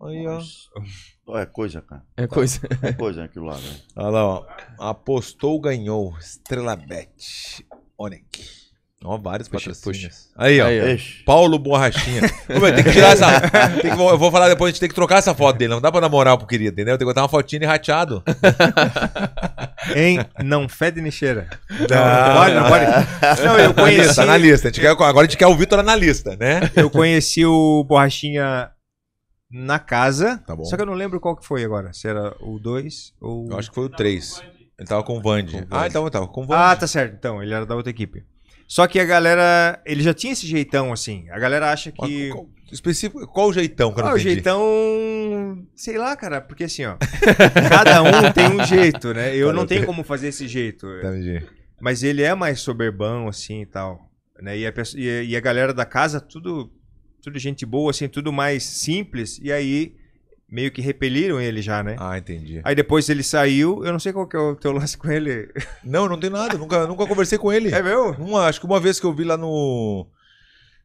Aí, ó. É coisa, cara. É coisa. É coisa aquilo lá, né? Olha lá, ó. Apostou, ganhou. Estrela Bet. Onec. Ó, vários puxa, patrocínios. Puxa. Aí, ó. Aí, ó. Paulo Borrachinha. Ô, meu, tem que tirar essa. Que, eu vou falar depois, a gente tem que trocar essa foto dele. Não dá pra namorar pro querido, entendeu? Tem que botar uma fotinha e rateado. Hein? Não fede nem cheira. Não, pode, não pode. Não, eu tá conheci. analista, tá quer, agora a gente quer o Vitor analista, né? Eu conheci o Borrachinha na casa. Tá bom. Só que eu não lembro qual que foi agora. Se era o 2 ou. Eu acho que foi o 3. Ele tava com o Vand. Ah, então eu tava com o Vand. Ah, tá certo. Então, ele era da outra equipe. Só que a galera. Ele já tinha esse jeitão, assim. A galera acha que. qual, específico, qual o jeitão que ah, o jeitão. Sei lá, cara, porque assim, ó. cada um tem um jeito, né? Eu não tenho como fazer esse jeito. Entendi. Mas ele é mais soberbão, assim e tal. Né? E, a, e a galera da casa, tudo tudo gente boa, assim, tudo mais simples. E aí meio que repeliram ele já, né? Ah, entendi. Aí depois ele saiu, eu não sei qual que é o teu lance com ele. Não, não tem nada, nunca, nunca conversei com ele. É meu? Uma, acho que uma vez que eu vi lá no.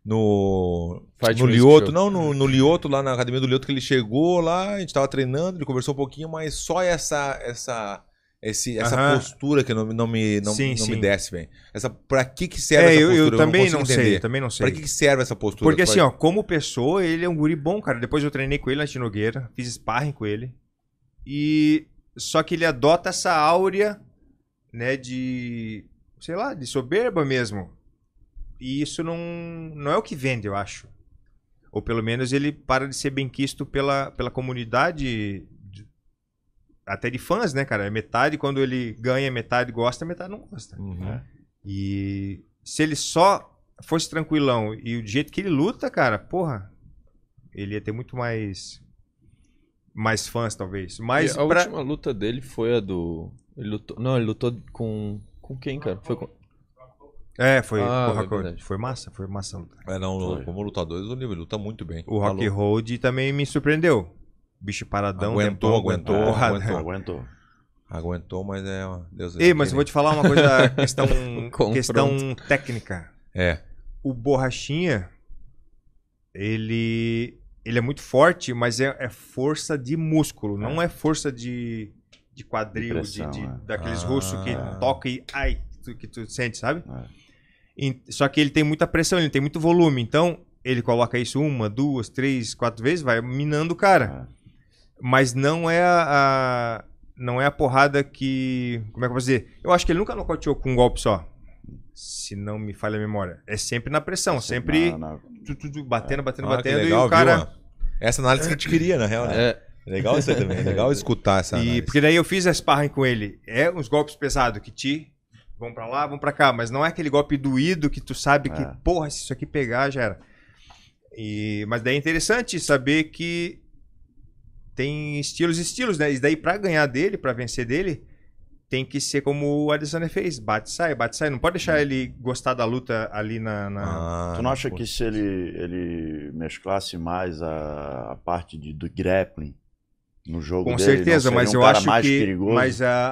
No. Fight no Lioto, não, no, no Lioto, lá na academia do Lioto, que ele chegou lá, a gente tava treinando, ele conversou um pouquinho, mas só essa. essa esse, essa postura que não, não, me, não, sim, não sim. me desce, velho. Essa, pra que que serve é, essa postura? Eu, eu também não, não sei, também não sei. Pra que que serve essa postura? Porque assim, ó, como pessoa, ele é um guri bom, cara. Depois eu treinei com ele na Tinogueira, fiz sparring com ele. E... Só que ele adota essa áurea, né, de... Sei lá, de soberba mesmo. E isso não, não é o que vende, eu acho. Ou pelo menos ele para de ser benquisto pela, pela comunidade até de fãs, né, cara? É metade quando ele ganha, metade gosta, metade não gosta. Uhum. É. E se ele só fosse tranquilão e o jeito que ele luta, cara, porra, ele ia ter muito mais mais fãs talvez. Mas e a pra... última luta dele foi a do ele lutou, não, ele lutou com com quem, cara? Foi com é, foi, ah, é foi massa, foi massa É, não, foi. como lutador, ele luta muito bem. O Rock Road também me surpreendeu bicho paradão. Né? Aguentou, tempão, aguentou, aguentou, porrada, aguentou, né? aguentou. Aguentou, mas é. Deus é Ei, mas eu vou te falar uma coisa, questão, questão técnica. É. O borrachinha, ele, ele é muito forte, mas é, é força de músculo, não é força de, de quadril, de, de é. daqueles ah. russos que ah. toca e ai, tu, que tu sente, sabe? É. E, só que ele tem muita pressão, ele tem muito volume, então ele coloca isso uma, duas, três, quatro vezes, vai minando o cara. É mas não é a, a, não é a porrada que, como é que eu vou dizer? Eu acho que ele nunca nocauteou com um golpe só. Se não me falha a memória. É sempre na pressão, sempre na, na... Tu, tu, tu, batendo, é. batendo, ah, batendo legal, e o cara viu, Essa análise que a gente queria, na real, né? É. Legal isso aí também, é legal escutar essa. E análise. porque daí eu fiz a sparring com ele. É uns golpes pesados que te vão para lá, vão para cá, mas não é aquele golpe doído que tu sabe que, é. porra, se isso aqui pegar já era. E, mas daí é interessante saber que tem estilos estilos, né? E daí para ganhar dele, para vencer dele, tem que ser como o Adesanya fez, bate sai, bate sai. Não pode deixar hum. ele gostar da luta ali na. na... Ah, tu não acha que se ele, ele mesclasse mais a, a parte de, do grappling no jogo Com dele, certeza, mas um eu acho que. Perigoso? Mas a,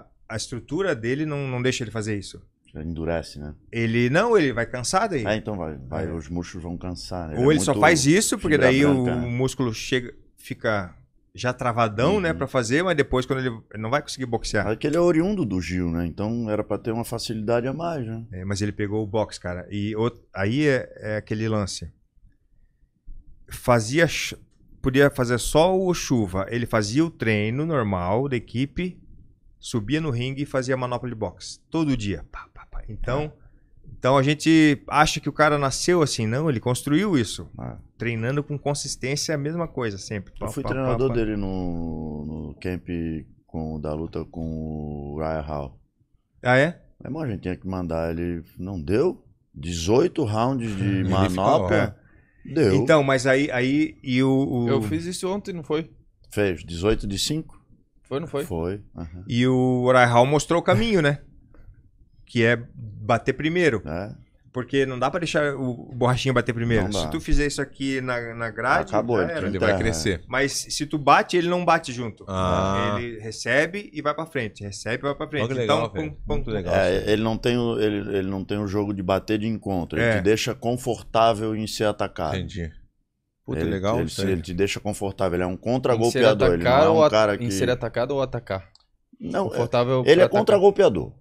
a, a, estrutura dele não, não deixa ele fazer isso. Ele endurece, né? Ele não, ele vai cansar daí. Ah, é, então vai, vai é. os músculos vão cansar. Né? Ele Ou é ele só faz isso, porque daí branca, o, né? o músculo chega fica já travadão, né, uhum. né, para fazer, mas depois quando ele não vai conseguir boxear. É que ele é oriundo do Gil, né? Então era para ter uma facilidade a mais, né? É, mas ele pegou o box, cara. E outro... aí é, é, aquele lance. Fazia podia fazer sol ou chuva. Ele fazia o treino normal da equipe, subia no ringue e fazia manopla de boxe todo dia. Pá, pá, pá. Então então a gente acha que o cara nasceu assim, não, ele construiu isso. Ah. Treinando com consistência é a mesma coisa sempre. eu fui pá, treinador pá, dele no, no camp com, da luta com o Ryan Hall. Ah, é? É, mas a gente tinha que mandar ele. Não deu? 18 rounds de manopla. É. Deu. Então, mas aí. aí e o, o, Eu fiz isso ontem, não foi? Fez, 18 de 5? Foi, não foi? Foi. Uhum. E o Ryan Hall mostrou o caminho, né? que é bater primeiro. É. Porque não dá para deixar o borrachinho bater primeiro. Se tu fizer isso aqui na, na grade, Acabou, ele, vai crescer. Né? Mas se tu bate, ele não bate junto. Ah. Ele recebe e vai para frente. Recebe e vai para frente. então, ponto pum, pum, legal. É, ele, não tem o, ele, ele não tem o jogo de bater de encontro. Ele é. te deixa confortável em ser atacado. Entendi. Puta, ele, legal. Ele, ele te deixa confortável. Ele é um contra-golpeador. Ele não é um cara que... Em ser atacado ou atacar? Não, é, confortável ele é contra-golpeador.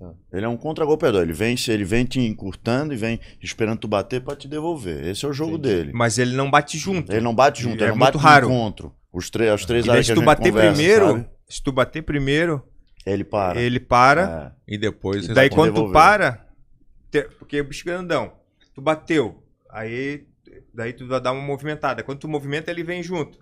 Tá. Ele é um contragolpeador. Ele vem, ele vem te encurtando e vem esperando tu bater para te devolver. Esse é o jogo Entendi. dele. Mas ele não bate junto. Ele não bate junto, ele, é não muito bate raro. encontro. Os três, as três e áreas se tu bater conversa, primeiro, sabe? se tu bater primeiro, ele para. Ele para é. e depois. E daí quando devolver. tu para, te, porque é bicho grandão, tu bateu, aí daí tu vai dar uma movimentada. Quando tu movimenta, ele vem junto.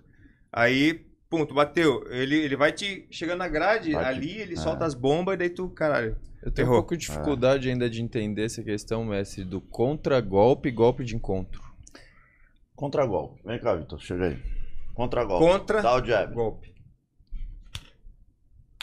Aí Pum, tu bateu. Ele, ele vai te chegando na grade, ali ele é. solta as bombas e daí tu, caralho, eu tenho Errou. um pouco de ah. dificuldade ah. ainda de entender essa questão, mestre, do golpe e golpe de encontro. Contra golpe, Vem cá, Vitor, chega aí. golpe. Contra. Dá o jab. Golpe.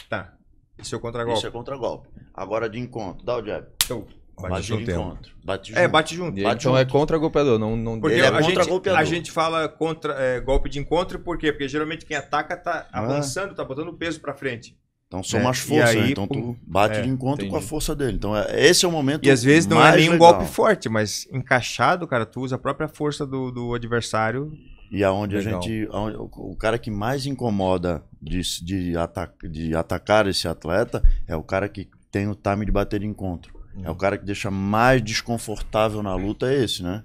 Tá. Isso é contra golpe. Isso é contra golpe. Agora de encontro. Dá o jab. Então, Bate, bate junto. Encontro. Bate é, junto. É, bate junto. Bate então junto. é contra golpeador, não, não Porque é a, gente, a gente fala contra é, golpe de encontro, por quê? Porque geralmente quem ataca tá ah. avançando, ah. tá botando peso para frente. Então são é, mais forças, né? aí, né? então tu bate é, de encontro entendi. com a força dele. Então é, esse é o momento. E às vezes não é nem um golpe forte, mas encaixado, cara, tu usa a própria força do, do adversário. E aonde legal. a gente. Aonde, o cara que mais incomoda de, de, ataca, de atacar esse atleta é o cara que tem o time de bater de encontro. É o uhum. cara que deixa mais desconfortável na luta, é esse, né?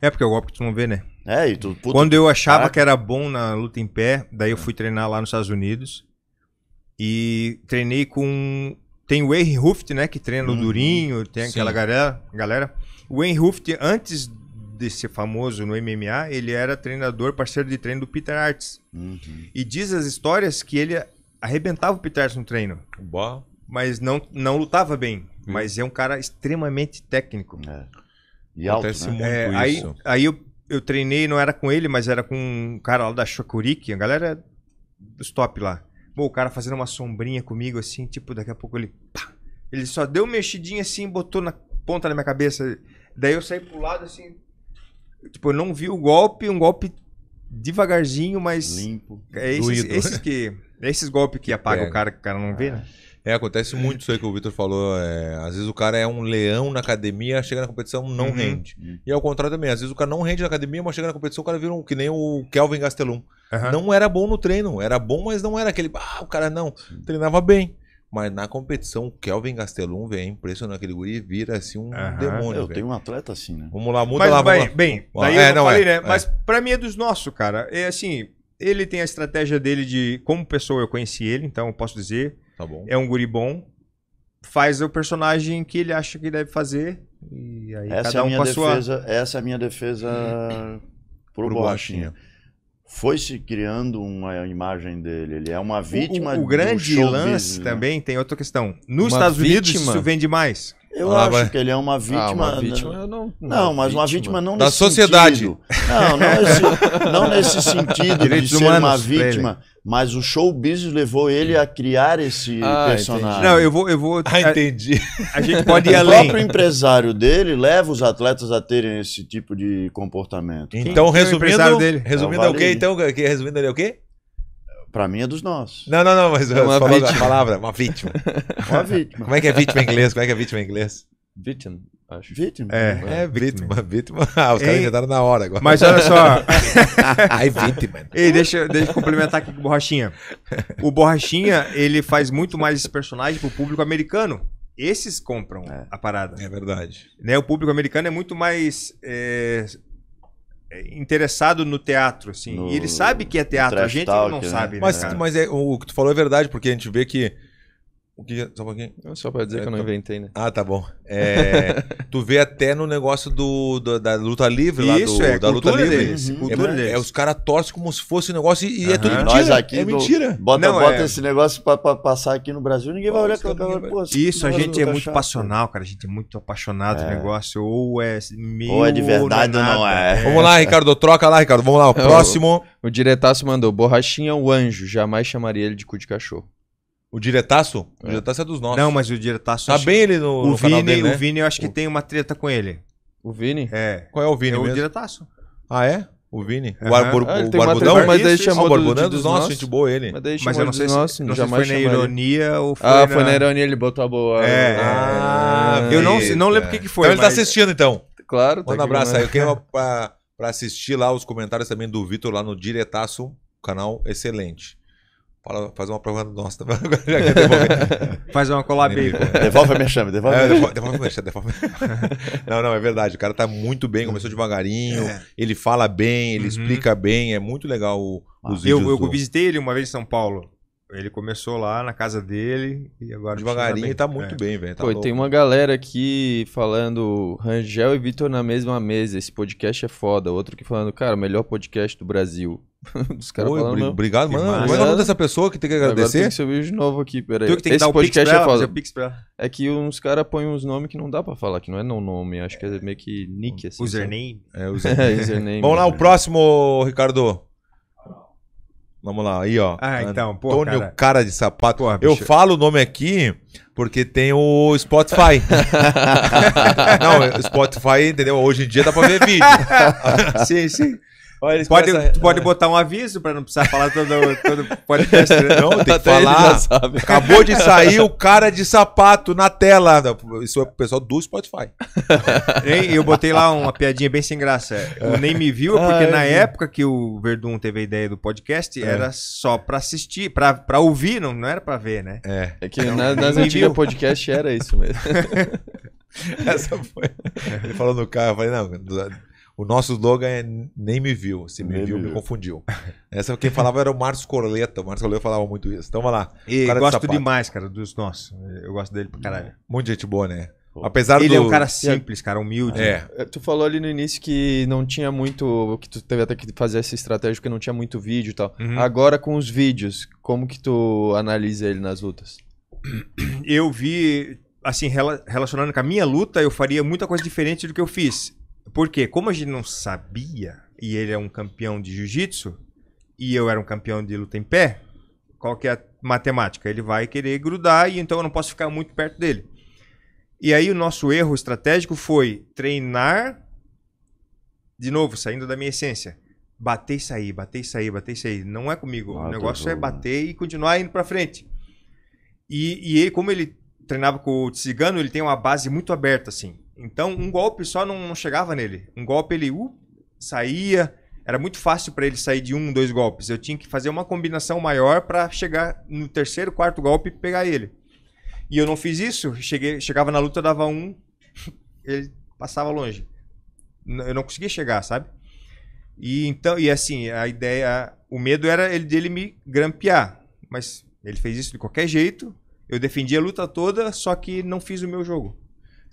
É, porque é o golpe que tu não vê, né? É, e tu. Puta, Quando eu achava caraca. que era bom na luta em pé, daí eu é. fui treinar lá nos Estados Unidos. E treinei com. Tem o Henry Ruft, né? Que treina o uhum. Durinho, tem sim. aquela galera, galera. O Henry Ruft, antes de ser famoso no MMA, ele era treinador, parceiro de treino do Peter Arts. Uhum. E diz as histórias que ele arrebentava o Peter Arts no treino. Boa. Mas não, não lutava bem. Uhum. Mas é um cara extremamente técnico. É. E Acontece alto, né? muito é, aí, isso. Aí, eu, eu treinei, não era com ele, mas era com um cara lá da Chocurique, a galera dos top lá. Pô, o cara fazendo uma sombrinha comigo assim, tipo, daqui a pouco ele. Pá, ele só deu um mexidinha assim, e botou na ponta da minha cabeça. Daí eu saí pro lado assim. Tipo, eu não vi o golpe, um golpe devagarzinho, mas. Limpo. É esses, esses que. É esses golpes que apaga o cara que o cara não vê, né? É, acontece muito isso aí que o Vitor falou. É, às vezes o cara é um leão na academia, chega na competição, não uhum. rende. Uhum. E ao é contrário também, às vezes o cara não rende na academia, mas chega na competição, o cara vira um, que nem o Kelvin Gastelum. Uhum. Não era bom no treino, era bom, mas não era aquele. Ah, o cara não. Sim. Treinava bem. Mas na competição, o Kelvin Gastelum vem é impressionante aquele guri e vira assim um demônio. Eu véio. tenho um atleta assim, né? Vamos lá, muda mas, lá, vai, Bem, daí é, eu não falei, é, né? É. Mas é. pra mim é dos nossos, cara. É assim, ele tem a estratégia dele de. Como pessoa eu conheci ele, então eu posso dizer. Tá bom. É um guri bom. Faz o personagem que ele acha que deve fazer. E aí essa cada um é a minha com a defesa, sua... Essa é a minha defesa pro, pro Foi se criando uma imagem dele. Ele é uma vítima O, o, o grande lance business, né? também né? tem outra questão. Nos uma Estados vítima? Unidos isso vende mais. Eu ah, acho vai. que ele é uma vítima. Ah, uma vítima né? não, não, não é mas vítima. uma vítima não da nesse sociedade. Sentido. Não, não nesse, não nesse sentido Direitos de ser uma vítima. Mas o show business levou ele a criar esse ah, personagem. Entendi. Não, eu vou, eu vou. Ah, entendi. A, gente pode ir além. O próprio empresário dele leva os atletas a terem esse tipo de comportamento. Então, Quem? É resumindo, o dele? resumindo é o quê? Então, resumindo ele é o quê? Para mim é dos nossos. Não, não, não, mas é uma vítima. palavra, uma vítima. uma vítima. Como é que é vítima em inglês? Como é que é vítima em inglês? vítima acho. vítima É, é, é vítima, vítima. Ah, os Ei, caras já deram na hora agora. Mas olha só. Ai, vítima. Ei, deixa, deixa eu complementar aqui com o Borrachinha. O Borrachinha, ele faz muito mais esse personagem pro público americano. Esses compram é. a parada. É verdade. Né? O público americano é muito mais é, é, interessado no teatro, assim. No, e ele sabe que é teatro, a gente não né? sabe. Né? Mas, mas é, o que tu falou é verdade, porque a gente vê que o que, é? só um pouquinho? Só pra dizer é, que eu não tá- inventei, né? Ah, tá bom. É, tu vê até no negócio do, do da luta livre lá, Isso, do, é, da luta livre. Deles, uhum. é, deles. É, os caras torcem como se fosse um negócio e, e uhum. é tudo mentira. Nós aqui é do, mentira. Bota, não, bota é. esse negócio pra, pra, passar aqui no Brasil, ninguém vai olhar aquela cara, pô, Isso, a gente é muito passional, cara. A gente é muito apaixonado é. do negócio. Ou é meio. Ou é de verdade ou não é. Vamos lá, é. Ricardo. Troca lá, Ricardo. Vamos lá. O próximo. O diretaço mandou: Borrachinha o anjo. Jamais chamaria ele de cu de cachorro. O Diretaço? O é. Diretaço é dos nossos. Não, mas o Diretaço. Tá bem ele no, o no Vini, canal dele, né? O Vini, eu acho que tem uma treta com ele. O Vini? É. Qual é o Vini? É mesmo? o Diretaço. Ah, é? O Vini? O, arbor, ah, o Barbudão? Mas, daí ele chamou ah, o Barbudão é do, dos nossos, gente boa ele. Mas, daí mas eu não sei se, nosso, não jamais foi na ironia ou foi Ah, na... foi na ironia, ele botou a boa. É. Ah, eu não, não lembro o que, que foi. Então ele tá assistindo, então. Claro. Manda tá um abraço aí. Eu quero pra assistir lá os comentários também do Vitor lá no Diretaço, canal excelente. Fala, faz uma prova nossa também. faz uma collab aí. É. Devolve a minha chama, devolve. É, devolve, devolve a minha chama, devolve. não, não, é verdade. O cara tá muito bem, começou uhum. devagarinho, é. ele fala bem, ele uhum. explica bem, é muito legal o, ah, os eu, eu visitei ele uma vez em São Paulo. Ele começou lá na casa dele e agora. Devagarinho ele tá muito é. bem, velho. Tá Pô, louco. tem uma galera aqui falando Rangel e Vitor na mesma mesa. Esse podcast é foda. Outro que falando, cara, melhor podcast do Brasil. Os caras Oi, obrigado, mano. Como é o nome dessa pessoa que tem que agradecer? Agora tem que subir de novo aqui, peraí. Tu é que tem que Esse dar o podcast é pix pra, é Pix pra... É que uns caras põem uns nomes que não dá pra falar, que não é não nome, acho que é meio que nick, assim. Username. Sabe? É, username. é, username. Vamos lá, o né? próximo, Ricardo. Vamos lá, aí ó. Ah, então, pô, Antônio cara, cara de Sapato. Porra, eu falo o nome aqui porque tem o Spotify. não, Spotify, entendeu? Hoje em dia dá pra ver vídeo. sim, sim. Olha, pode, tu pode ah. botar um aviso pra não precisar falar todo, todo podcast. Né? Não, tem que falar. Acabou de sair o cara de sapato na tela. Isso é pro pessoal do Spotify. eu botei lá uma piadinha bem sem graça. O é. Nem Me Viu, é porque Ai, ah, é, na época que o Verdun teve a ideia do podcast, é. era só pra assistir, pra, pra ouvir, não, não era pra ver, né? É. É que então, nas antigas podcast era isso mesmo. Essa foi. Ele falou no carro, eu falei, não, o nosso slogan é Nem Me Viu. Se me, nem viu, me viu. confundiu. Essa quem falava era o Marcos Corleta. O Marcos Corleta falava muito isso. Então, vamos lá. E gosto de demais, cara, dos nossos. Eu gosto dele pra caralho. Muito gente boa, né? Apesar ele é do... é um cara simples, cara, humilde. É. é. Tu falou ali no início que não tinha muito. que tu teve até que fazer essa estratégia porque não tinha muito vídeo e tal. Uhum. Agora com os vídeos, como que tu analisa ele nas lutas? Eu vi, assim, relacionando com a minha luta, eu faria muita coisa diferente do que eu fiz. Porque, como a gente não sabia, e ele é um campeão de jiu-jitsu, e eu era um campeão de luta em pé, qual que é a matemática? Ele vai querer grudar e então eu não posso ficar muito perto dele. E aí o nosso erro estratégico foi treinar, de novo, saindo da minha essência. Bater e sair, bater e sair, bater e sair. Não é comigo. Ah, o negócio é bater e continuar indo pra frente. E, e ele, como ele treinava com o Tsigano, ele tem uma base muito aberta, assim. Então, um golpe só não, não chegava nele. Um golpe ele uh, saía. Era muito fácil para ele sair de um, dois golpes. Eu tinha que fazer uma combinação maior para chegar no terceiro, quarto golpe e pegar ele. E eu não fiz isso. Cheguei, chegava na luta, dava um, ele passava longe. Eu não conseguia chegar, sabe? E então, e assim, a ideia, o medo era ele dele me grampear, mas ele fez isso de qualquer jeito. Eu defendi a luta toda, só que não fiz o meu jogo.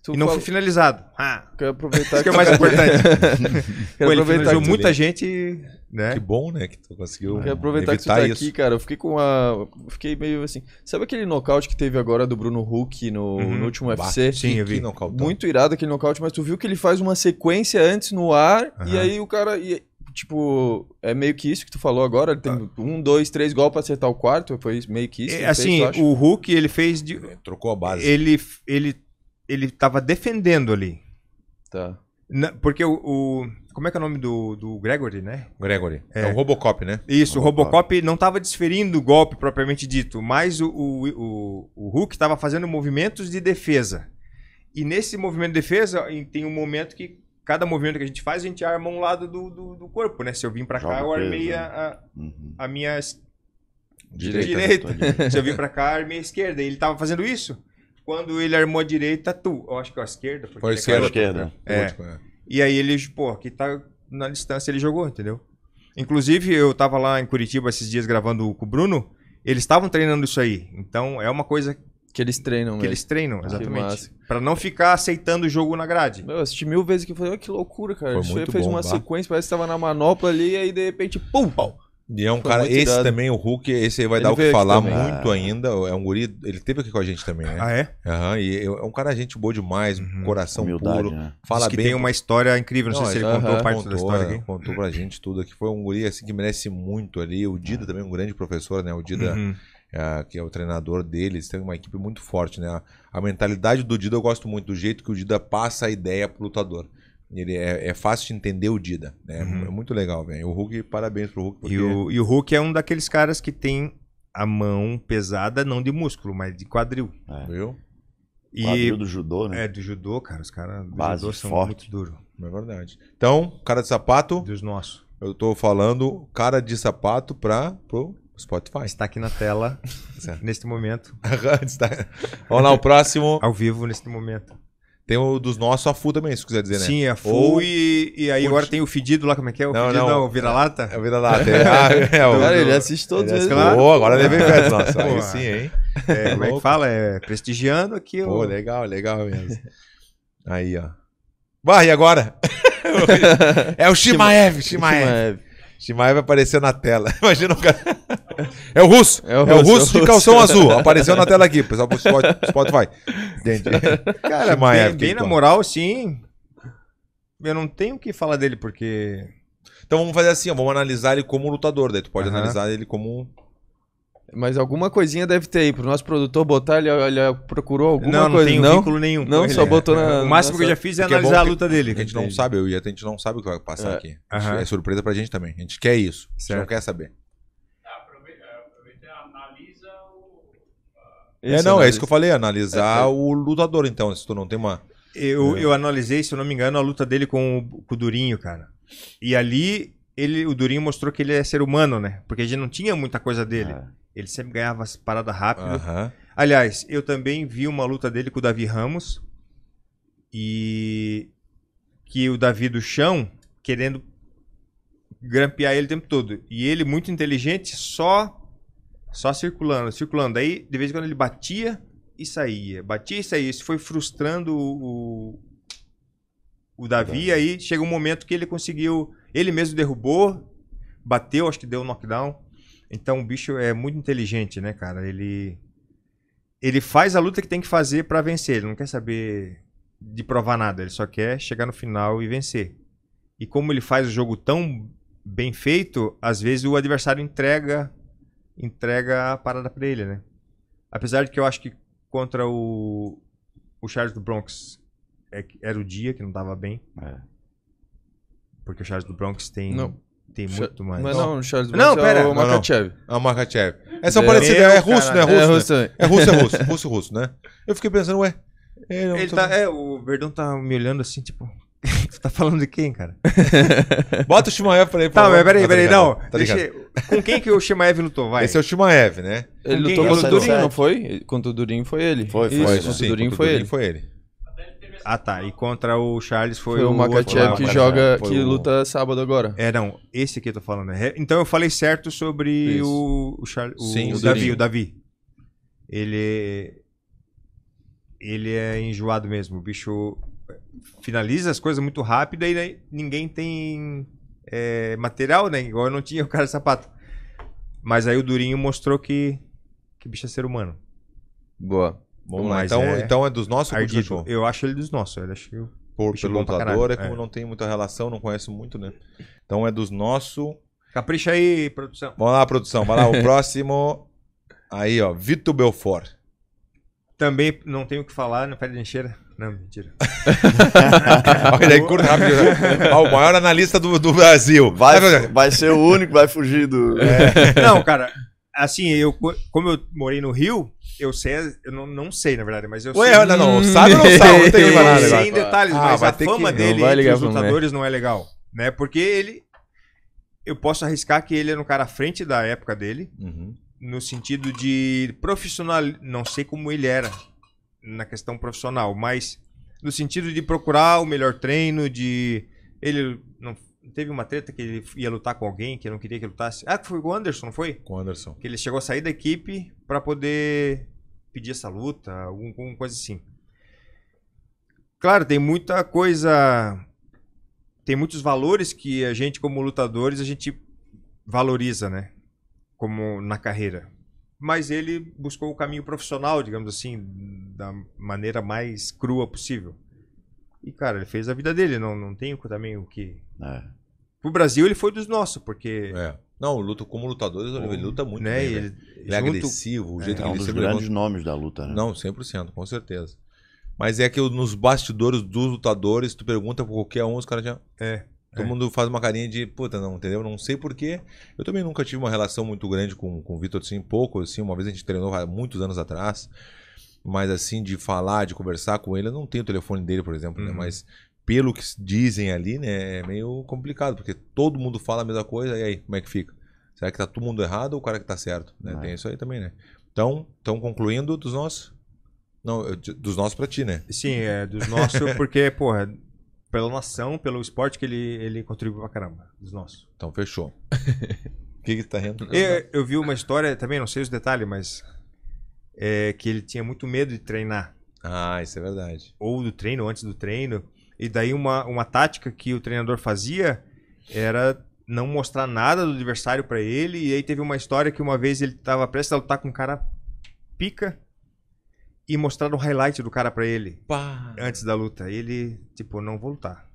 Tu e não foi finalizado. Ah, quero aproveitar Isso que é mais importante. quero Pô, aproveitar ele muita gente, né? Que bom, né, que tu conseguiu. Quero aproveitar que tu tá isso. aqui, cara. Eu fiquei com a, fiquei meio assim. Sabe aquele nocaute que teve agora do Bruno Huck no, uhum. no último bah, UFC? Sim, eu vi. Muito irado aquele nocaute, mas tu viu que ele faz uma sequência antes no ar uhum. e aí o cara e, tipo, é meio que isso que tu falou agora. Ele tem ah. um, dois, três golpes pra acertar o quarto. Foi meio que isso. é, assim, fez, o Hulk, ele fez. De... Trocou a base. Ele, ele ele tava defendendo ali. Tá. Na, porque o, o, Como é que é o nome do, do Gregory, né? Gregory. É. é o Robocop, né? Isso, o Robocop, Robocop não estava desferindo o golpe propriamente dito, mas o, o, o, o Hulk estava fazendo movimentos de defesa. E nesse movimento de defesa, tem um momento que cada movimento que a gente faz, a gente arma um lado do, do, do corpo, né? Se eu vim para cá, eu armei a, né? a, uhum. a minha direita. direita. Se eu vim para cá, armei a esquerda. E ele estava fazendo isso. Quando ele armou a direita, tu. Eu acho que é a esquerda. Foi a é esquerda. esquerda. Né? É. é. E aí ele, pô, que tá na distância, ele jogou, entendeu? Inclusive, eu tava lá em Curitiba esses dias gravando com o Bruno. Eles estavam treinando isso aí. Então, é uma coisa que eles treinam, Que mesmo. Né? eles treinam, exatamente. Para não ficar aceitando o jogo na grade. Meu, eu assisti mil vezes que falei, olha que loucura, cara. Foi isso aí fez bom, uma sequência, parece que tava na manopla ali, e aí de repente, pum, pau. E é um cara, esse irado. também, o Hulk, esse aí vai ele dar o que falar muito ah. ainda. É um guri, ele teve aqui com a gente também, né? Ah, é? Uhum, e é um cara, gente boa demais, uhum. coração Humildade, puro. Né? Fala bem. tem uma história incrível, não, não sei se ele contou uhum. parte contou, da história é, aqui. Contou pra gente tudo aqui. Foi um guri, assim, que merece muito ali. O Dida é. também, é um grande professor, né? O Dida, uhum. é, que é o treinador deles, tem uma equipe muito forte, né? A, a mentalidade do Dida eu gosto muito, do jeito que o Dida passa a ideia pro lutador. Ele é, é, fácil de entender o Dida. Né? Uhum. É muito legal, velho. O Hulk, parabéns pro Hulk. Porque... E, o, e o Hulk é um daqueles caras que tem a mão pesada, não de músculo, mas de quadril. É. Viu? E, quadril do judô, né? É, do judô, cara. Os caras do Base judô são forte. muito duros. É verdade. Então, cara de sapato. Dos nossos. Eu tô falando cara de sapato pra, pro Spotify. Está aqui na tela, tá neste momento. Vamos lá, o próximo. Ao vivo, neste momento. Tem o dos nossos, a FU também, se quiser dizer, né? Sim, a FU. Ou... e, e aí agora tem o fedido lá, como é que é? O não, fedido não, não vira-lata? É o vira-lata. É, ah, é o, cara, ele assiste todos eles. Claro. Pô, agora levei perto, nossa. Aí sim, hein? É, como é que fala? É prestigiando aqui. Pô, o... legal, legal mesmo. Aí, ó. Bah, e agora? é o Shimaev, Shimaev vai aparecer na tela. Imagina o cara. É o russo. É o russo, é o russo, é o russo de calção azul. Apareceu na tela aqui, pessoal. Spotify. Entendi. Cara, Shimaev, é bem, bem na moral, sim. Eu não tenho o que falar dele, porque. Então vamos fazer assim, ó, vamos analisar ele como lutador. Daí tu pode analisar ele como mas alguma coisinha deve ter aí. Pro nosso produtor botar, ele, ele procurou alguma não, não coisa. Tem não, tem vínculo nenhum. Não, só é. botou na. O máximo que eu já fiz é, é analisar é a luta dele. A gente não sabe, eu e a gente não sabe o que vai passar é. aqui. É surpresa pra gente também. A gente quer isso. Certo. A gente não quer saber. Tá, é, é não, é isso que eu falei, analisar é, o lutador, então, se tu não tem uma. Eu, eu analisei, se eu não me engano, a luta dele com o, com o Durinho, cara. E ali, ele, o Durinho mostrou que ele é ser humano, né? Porque a gente não tinha muita coisa dele. Ele sempre ganhava as paradas rápido. Aliás, eu também vi uma luta dele com o Davi Ramos. E que o Davi do chão, querendo grampear ele o tempo todo. E ele, muito inteligente, só só circulando, circulando. Aí, de vez em quando, ele batia e saía. Batia e saía. Isso foi frustrando o, o Davi. Aí chega um momento que ele conseguiu. Ele mesmo derrubou, bateu, acho que deu um knockdown. Então o bicho é muito inteligente, né, cara? Ele ele faz a luta que tem que fazer para vencer. Ele não quer saber de provar nada. Ele só quer chegar no final e vencer. E como ele faz o jogo tão bem feito, às vezes o adversário entrega entrega a parada para ele, né? Apesar de que eu acho que contra o o Charles do Bronx é, era o dia que não tava bem. É. Porque o Charles do Bronx tem não. Tem muito mais. Mas não, Charles Manson não, é pera. é o Makachev. essa É, é. é o Makachev. É são parecidos. É russo, né? É russo, É russo, é russo. russo, russo, né? Eu fiquei pensando, ué. É, Ele tá, é, o Verdão tá me olhando assim, tipo, Você tá falando de quem, cara? Bota o Shimaev pra ele. Tá, mas peraí, tá peraí, não. Tá deixa... Com quem que o Shimaev lutou, vai? Esse é o Shimaev, né? Ele lutou contra o Durinho, não foi? Contra o Durinho foi ele. Foi, foi. Isso, né? contra o Durinho foi ele. Foi ele. Ah, tá. E contra o Charles foi, foi o, o Makachev que joga, que luta o... sábado agora. É, não. Esse aqui eu tô falando. É, então eu falei certo sobre o, o, Char... Sim, o, o Davi. O Davi. Ele... Ele é enjoado mesmo. O bicho finaliza as coisas muito rápido e ninguém tem é, material, né? Igual eu não tinha o cara de sapato. Mas aí o Durinho mostrou que, que bicho é ser humano. Boa. Bom, Mas então, é... então é dos nossos ou Eu acho ele dos nossos. ele acho Por, pelo lutador, é, é. como é. não tem muita relação, não conhece muito, né? Então é dos nossos. Capricha aí, produção. Vamos lá, produção. Vai lá, o próximo. Aí, ó, Vitor Belfort. Também não tenho o que falar, não pede encheira. Não, mentira. Olha aí, curto rápido. Né? Ó, o maior analista do, do Brasil. Vai, vai ser o único que vai fugir do. É. Não, cara, assim, eu, como eu morei no Rio, eu sei, eu não, não sei, na verdade, mas eu Ué, sei. Ué, não, sabe ou não sabe? Não tem nada agora. detalhes, ah, mas a fama que... dele entre os lutadores não é legal, né? Porque ele, eu posso arriscar que ele era um cara à frente da época dele, uhum. no sentido de profissional, não sei como ele era na questão profissional, mas no sentido de procurar o melhor treino, de ele não Teve uma treta que ele ia lutar com alguém, que não queria que lutasse. Ah, foi com o Anderson, não foi? Com o Anderson. Que ele chegou a sair da equipe para poder pedir essa luta, alguma coisa assim. Claro, tem muita coisa. Tem muitos valores que a gente, como lutadores, a gente valoriza, né? Como na carreira. Mas ele buscou o caminho profissional, digamos assim, da maneira mais crua possível. E, cara, ele fez a vida dele, não, não tem também o que. É. Pro Brasil ele foi dos nossos, porque. É. Não, luta como lutador, ele luta muito né? bem, né? Ele, ele é junto... agressivo, o é, jeito é, que é um dos grandes levanta... nomes da luta, né? Não, 100%, com certeza. Mas é que nos bastidores dos lutadores, tu pergunta pra qualquer um, os caras já. É. Todo é. mundo faz uma carinha de, puta, não, entendeu? Não sei porquê. Eu também nunca tive uma relação muito grande com, com o Vitor, assim, pouco, assim, uma vez a gente treinou há muitos anos atrás. Mas assim, de falar, de conversar com ele, eu não tenho o telefone dele, por exemplo, né? uhum. né? Mas pelo que dizem ali, né, é meio complicado, porque todo mundo fala a mesma coisa, e aí, como é que fica? Será que tá todo mundo errado ou o cara que tá certo? Né? Tem é. isso aí também, né? Então, estão concluindo dos nossos? Não, dos nossos pra ti, né? Sim, é, dos nossos, porque, porra, pela nação, pelo esporte que ele, ele contribui pra caramba, dos nossos. Então, fechou. O que que tá rindo? Eu, eu vi uma história, também não sei os detalhes, mas é que ele tinha muito medo de treinar. Ah, isso é verdade. Ou do treino, antes do treino. E daí uma, uma tática que o treinador fazia era não mostrar nada do adversário para ele. E aí teve uma história que uma vez ele tava prestes a lutar com um cara pica e mostraram o highlight do cara para ele Pá. antes da luta. E ele, tipo, não vou lutar.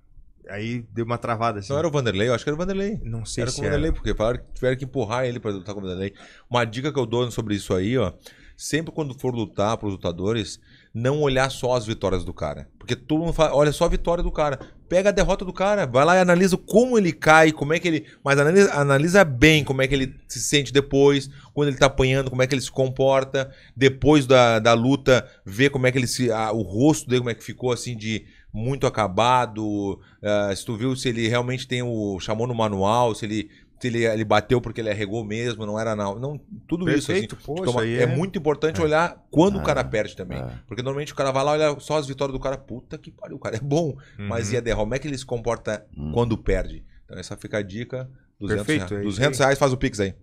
Aí deu uma travada assim. Não era o Vanderlei? Eu acho que era o Vanderlei. Não sei era se com o Vanderlei, porque falaram que tiveram que empurrar ele para lutar com o Vanderlei. Uma dica que eu dou sobre isso aí, ó. Sempre quando for lutar pros lutadores, não olhar só as vitórias do cara. Porque todo mundo fala, olha só a vitória do cara. Pega a derrota do cara, vai lá e analisa como ele cai, como é que ele. Mas analisa, analisa bem como é que ele se sente depois, quando ele tá apanhando, como é que ele se comporta. Depois da, da luta, vê como é que ele se. o rosto dele, como é que ficou assim de muito acabado. Uh, se tu viu se ele realmente tem o. chamou no manual, se ele ele, ele bateu porque ele arregou mesmo, não era não, não tudo Perfeito, isso assim. Poxa, toma, é... é... muito importante é. olhar quando ah, o cara é, perde também, é. porque normalmente o cara vai lá olha só as vitórias do cara, puta que pariu, o cara é bom, uhum. mas e a derrota, como é que ele se comporta uhum. quando perde? Então essa fica a dica, 200, Perfeito, reais, é 200 reais faz o pix aí.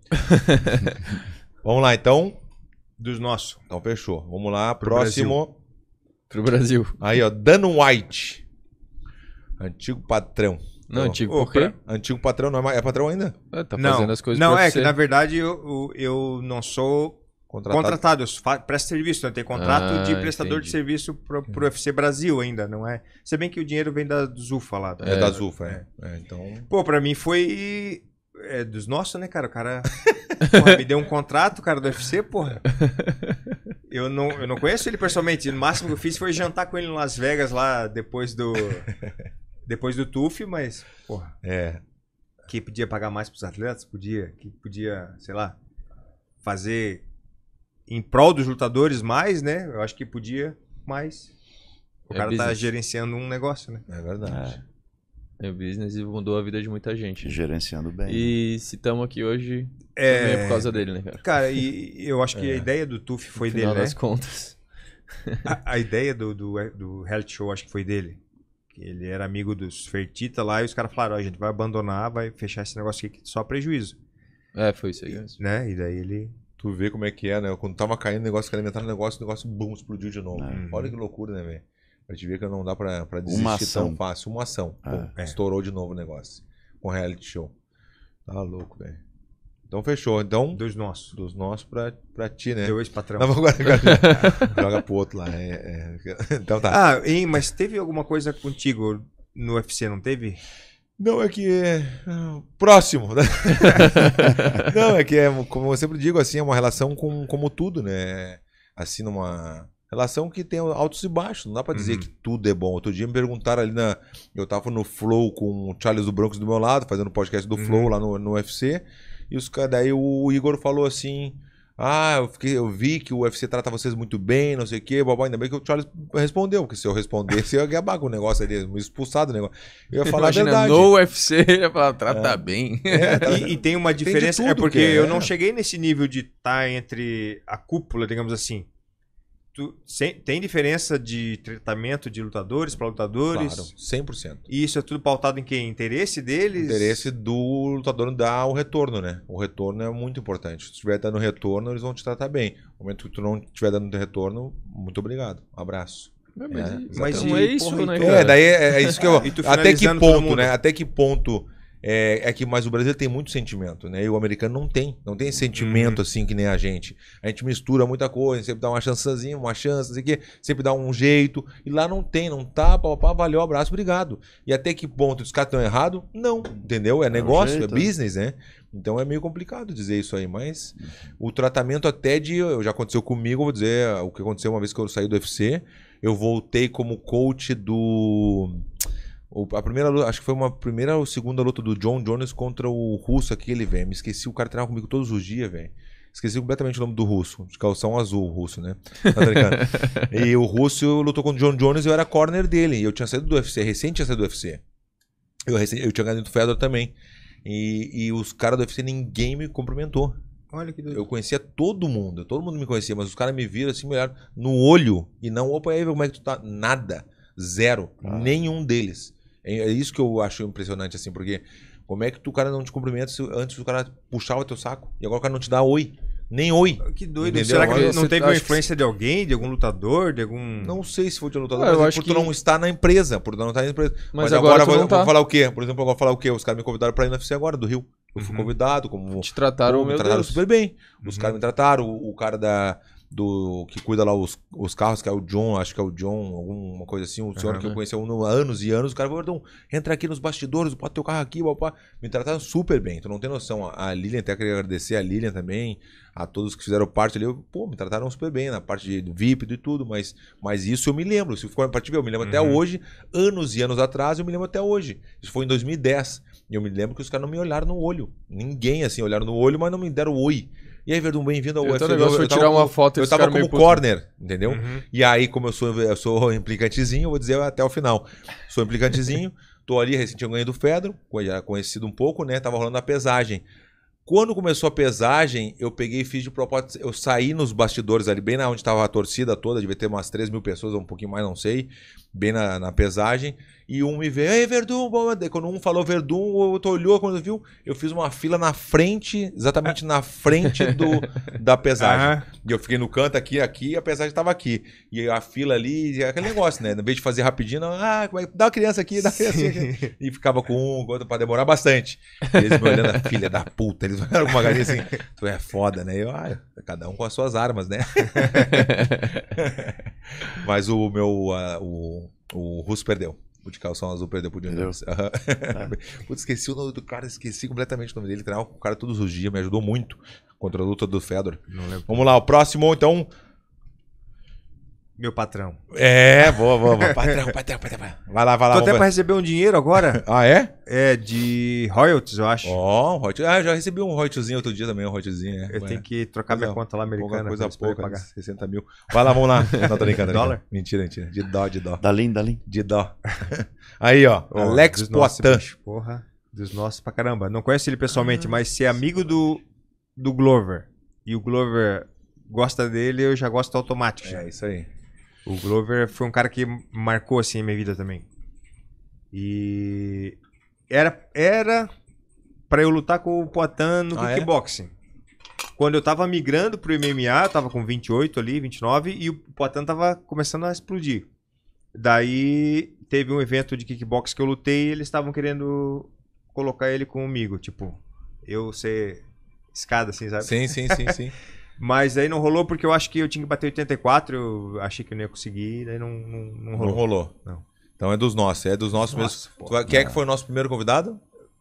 Vamos lá então, dos nossos. Então fechou. Vamos lá, Pro próximo Brasil. pro Brasil. Aí, ó, Dan White. Antigo patrão. Não, então, antigo oh, Pra... Antigo patrão, não é, patrão ainda? É, tá não, fazendo as coisas Não, é você. que na verdade eu, eu não sou contratado, contratado eu presto serviço, né? tem contrato ah, de prestador entendi. de serviço pro, pro UFC Brasil ainda, não é? Se bem que o dinheiro vem da Zufa lá. Tá? É, é da Zufa, é. é. é. então... Pô, pra mim foi é dos nossos, né, cara? O cara porra, me deu um contrato, cara, do UFC, porra. Eu não, eu não conheço ele pessoalmente. O máximo que eu fiz foi jantar com ele em Las Vegas, lá depois do, depois do TUF, mas, porra. É. é. Que podia pagar mais pros atletas? Podia. Que podia, sei lá, fazer em prol dos lutadores mais, né? Eu acho que podia mais. O é cara tá business. tá gerenciando um negócio, né? É verdade. É. é. o business e mudou a vida de muita gente. Gerenciando bem. E né? se estamos aqui hoje é. é... por causa dele, né, cara? Cara, e eu acho que é. a ideia do TUF foi no dele, final né? contas. A, a ideia do, do, do reality show acho que foi dele. Ele era amigo dos Fertita lá e os caras falaram: ó, a gente vai abandonar, vai fechar esse negócio aqui que só prejuízo. É, foi isso aí. E, né? E daí ele. Tu vê como é que é, né? Quando tava caindo o negócio, cara o negócio, o negócio, bum, explodiu de novo. Uhum. Olha que loucura, né, velho? Pra te ver que não dá pra, pra desistir tão fácil. Uma ação. Ah, é. Estourou de novo o negócio. Com um reality show. Tá louco, velho. Então fechou. Então. Dos nossos. Dos nossos pra, pra ti, né? Teu ex-patrão. Não, agora, agora joga pro outro lá. É, é. Então tá. Ah, hein, mas teve alguma coisa contigo no UFC, não teve? Não, é que. É, próximo. Né? não, é que é, como eu sempre digo, assim, é uma relação com, como tudo, né? Assim, numa relação que tem altos e baixos. Não dá pra dizer uhum. que tudo é bom. Outro dia me perguntaram ali na. Eu tava no Flow com o Charles do Broncos do meu lado, fazendo podcast do Flow uhum. lá no, no UFC. E os, daí o Igor falou assim. Ah, eu, fiquei, eu vi que o UFC trata vocês muito bem, não sei o quê, babá. Ainda bem que o Charles respondeu, porque se eu respondesse, eu ia gabar com o negócio ali, me expulsar do negócio. Eu ia falar Imagina, a verdade. no UFC, ia falar, trata é. bem. É, e, e, tem uma diferença, tem é tudo, é porque eu não cheguei nesse nível de estar tá entre a cúpula, digamos assim. Tu, sem, tem diferença de tratamento de lutadores para lutadores? Claro, 100%. E isso é tudo pautado em que Interesse deles? Interesse do lutador dar o retorno, né? O retorno é muito importante. Se tu estiver dando retorno, eles vão te tratar bem. No momento que tu não estiver dando retorno, muito obrigado. Um abraço. mas, é, mas é isso, é porra, né? Então. cara é, daí é, é, isso que eu. Ah, até que ponto, né? Até que ponto é, é, que mas o brasileiro tem muito sentimento, né? E o americano não tem, não tem uhum. sentimento uhum. assim que nem a gente. A gente mistura muita coisa, sempre dá uma chancezinha, uma chance, sei que, sempre dá um jeito. E lá não tem, não tá, pá, pá, valeu, abraço, obrigado. E até que ponto os caras estão errados? Não, entendeu? É, é negócio, é, um é business, né? Então é meio complicado dizer isso aí, mas o tratamento até de. Já aconteceu comigo, vou dizer ah, o que aconteceu uma vez que eu saí do UFC. Eu voltei como coach do a primeira acho que foi uma primeira ou segunda luta do John Jones contra o russo aquele, velho. Me esqueci, o cara treinava comigo todos os dias, velho. Esqueci completamente o nome do russo, de calção azul, o russo, né? Tá e o russo lutou contra o John Jones e eu era corner dele. E eu tinha saído do UFC, recente tinha saído do UFC. Eu, recente, eu tinha ganhado do Fedor também. E, e os caras do UFC, ninguém me cumprimentou. Olha que doido. Eu conhecia todo mundo, todo mundo me conhecia, mas os caras me viram assim, melhor olharam no olho e não, opa, aí, como é que tu tá? Nada. Zero. Ah. Nenhum deles. É, é isso que eu acho impressionante, assim, porque como é que tu, o cara não te cumprimenta se antes do cara puxar o teu saco e agora o cara não te dá oi? Nem oi. Ah, que doido. Entendeu? Será que agora, não teve uma influência que... de alguém, de algum lutador, de algum. Não sei se foi de um lutador, ah, mas por que... tu não está na empresa. Por tu não estar na empresa. Mas, mas agora, agora vou, tá. vou, falar o quê? Por exemplo, agora vou falar o quê? Os caras me convidaram para ir no UFC agora, do Rio. Eu fui uhum. convidado, como. Te trataram, como, me trataram Deus. super bem. Os uhum. caras me trataram, o, o cara da do que cuida lá os, os carros, que é o John, acho que é o John, alguma coisa assim, um senhor uhum, que eu conheci há anos e anos, o cara falou, então, entra aqui nos bastidores, bota teu carro aqui, papá. Me trataram super bem, tu não tem noção. A Lilian, até queria agradecer a Lilian também, a todos que fizeram parte ali, eu, pô, me trataram super bem na parte de VIP e tudo, mas, mas isso eu me lembro, se for para eu me lembro uhum. até hoje, anos e anos atrás, eu me lembro até hoje. Isso foi em 2010. E eu me lembro que os caras não me olharam no olho. Ninguém, assim, olharam no olho, mas não me deram oi. E aí, Verdun, bem-vindo ao eu UFC. Então, eu, eu tirar uma foto Eu tava como corner, entendeu? Uhum. E aí, como eu sou, eu sou implicantezinho, eu vou dizer até o final. Sou implicantezinho, tô ali, recentemente ganhando do Fedro, já conhecido um pouco, né? Tava rolando a pesagem. Quando começou a pesagem, eu peguei e fiz de propósito. Eu saí nos bastidores ali, bem na onde estava a torcida toda, devia ter umas 3 mil pessoas, um pouquinho mais, não sei bem na, na pesagem. E um me veio, ei, Verdun, bom. quando um falou Verdun, o outro olhou, quando viu, eu fiz uma fila na frente, exatamente na frente do, da pesagem. Uhum. E eu fiquei no canto aqui, aqui, e a pesagem estava aqui. E a fila ali, aquele negócio, né? Em vez de fazer rapidinho, ah, como é, dá uma criança aqui, dá uma criança aqui. E ficava com um, com outro, pra demorar bastante. E eles me olhando, ah, filha da puta, eles olhando com uma galinha assim, tu é foda, né? E eu, ah, cada um com as suas armas, né? Mas o meu, o, o russo perdeu. O de calção azul perdeu pro Dinamis. Uhum. É. Putz, esqueci o nome do cara, esqueci completamente o nome dele. Treinava com o cara todos os dias, me ajudou muito contra a luta do Fedor. Vamos lá, o próximo, então. Meu patrão. É, boa, boa, boa. Patrão, patrão, patrão. Vai lá, vai lá. Tô até pra receber um dinheiro agora. ah, é? É, de royalties, eu acho. Ó, oh, um royalties. Ah, eu já recebi um royaltiesinho outro dia também, um royaltiesinho, né? Eu Ué. tenho que trocar minha conta lá americana. Coisa pouca, pagar. 60 mil. Vai lá, vamos lá. Não, tô brincando. Dólar? Mentira, mentira. De dó, de dó. Dalim, dalim. De dó. Aí, ó. Oh, Alex Poitin. Porra, dos nossos pra caramba. Não conheço ele pessoalmente, ah, mas ser é amigo do, do Glover. E o Glover gosta dele, eu já gosto automático. É, já. isso aí. O Glover foi um cara que marcou assim a minha vida também. E era era para eu lutar com o Poitin no ah, é? kickboxing. É? Quando eu tava migrando pro MMA, eu tava com 28 ali, 29 e o Poitin tava começando a explodir. Daí teve um evento de kickbox que eu lutei e eles estavam querendo colocar ele comigo, tipo, eu ser escada assim, sabe? Sim, sim, sim, sim. Mas aí não rolou porque eu acho que eu tinha que bater 84, eu achei que eu não ia conseguir, daí não, não, não rolou. Não rolou. Não. Então é dos nossos, é dos nossos Nossa, mesmo. Pô, Quem é que é. foi o nosso primeiro convidado?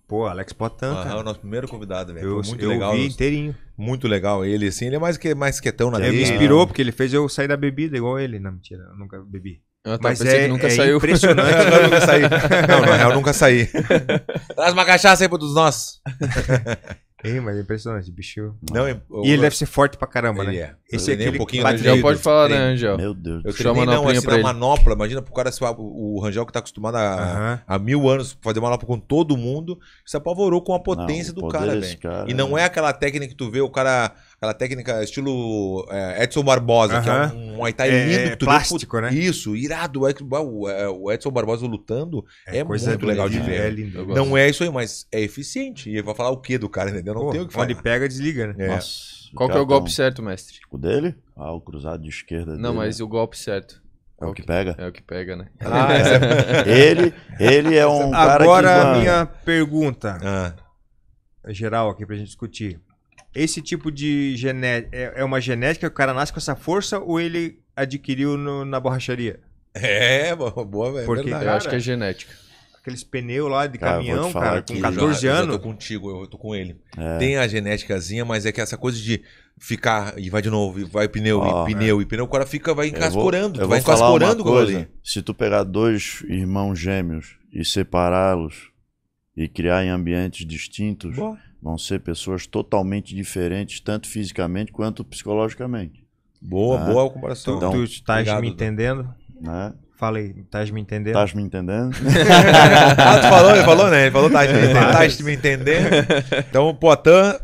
Pô, Alex Potan, ah, É o nosso primeiro convidado, velho. Muito eu legal. vi inteirinho. Muito legal ele, assim. Ele é mais, que, mais quietão na vida. Ele me né? inspirou, porque ele fez eu sair da bebida igual ele. Não, mentira, eu nunca bebi. Eu ah, tá, Mas é, nunca é saiu. impressionante. eu nunca saí. Não, na real, nunca saí. Traz uma cachaça aí para dos nossos Tem, mas é impressionante, bicho. Não, é, e ele deve ser forte pra caramba, ele né? É. Esse é um pouquinho batido. Rangel pode falar, né, Rangel? Meu Deus. Eu treinei não, assim, na manopla. Imagina pro cara, o, Rangel que tá acostumado a, a mil anos fazer manopla com todo mundo, se apavorou com a potência não, do cara, velho. E não é, é aquela técnica que tu vê o cara... Aquela técnica estilo é, Edson Barbosa, que é um Muay Thai é, lindo. É, é tu plástico, vê, né? Isso, irado. É, o Edson Barbosa lutando é, é muito legal de ver. É lindo. Não é isso aí, mas é eficiente. E vai falar o que do cara, entendeu? Não Pô, tem o que falar. Ele pega, desliga, né? É. Nossa. Qual que é o tá golpe certo, mestre? O dele? Ah, o cruzado de esquerda. Não, dele. mas o golpe certo. É o que pega? É o que pega, né? Ah, é. ele, ele é um Agora, cara Agora, a minha pergunta ah. É geral aqui pra gente discutir. Esse tipo de genética, é uma genética que o cara nasce com essa força ou ele adquiriu no, na borracharia? É, boa, velho. É Porque, eu acho que é genética aqueles pneus lá de caminhão, cara, com 14 já, anos. Eu tô contigo, eu tô com ele. É. Tem a genéticazinha, mas é que essa coisa de ficar e vai de novo, e vai pneu, oh, e pneu, é. e pneu, o cara fica, vai encascorando, vai encascorando com ali. Se tu pegar dois irmãos gêmeos e separá-los e criar em ambientes distintos, Boa. vão ser pessoas totalmente diferentes, tanto fisicamente quanto psicologicamente. Boa, ah. boa comparação. Então, tu estás me entendendo? Né? Falei, estás me entendendo? Estás me entendendo? ah, tu falou, ele falou, né? Ele falou, estás me entendendo. me entendendo. Então, Poitin,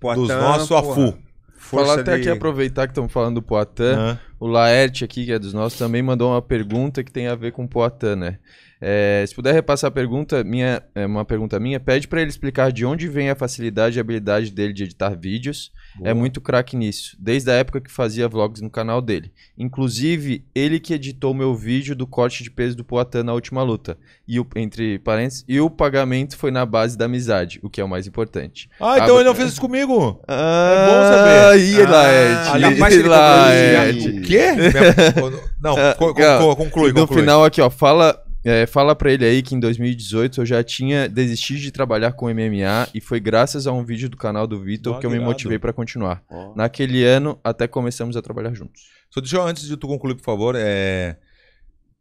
Poitin dos nossos, a FU. Falar até de... aqui, aproveitar que estamos falando do Poitin, uhum. o Laerte aqui, que é dos nossos, também mandou uma pergunta que tem a ver com o Poitin, né? É, se puder repassar a pergunta, minha, é uma pergunta minha, pede para ele explicar de onde vem a facilidade e habilidade dele de editar vídeos. É Boa. É muito craque nisso, desde a época que fazia vlogs no canal dele. Inclusive, ele que editou meu vídeo do corte de peso do Poatan na última luta. E o, entre parênteses, e o pagamento foi na base da amizade, o que é o mais importante. Ah, então ele não fez isso comigo. Ah, é bom saber. Ah, Ed! Ah, Laerte. É o quê? Não, ah, conclui, conclui. No conclui. final aqui, ó, fala é, fala para ele aí que em 2018 eu já tinha desistido de trabalhar com MMA e foi graças a um vídeo do canal do Vitor que eu me motivei para continuar. Oh. Naquele ano até começamos a trabalhar juntos. Só deixa eu, antes de tu concluir, por favor, é...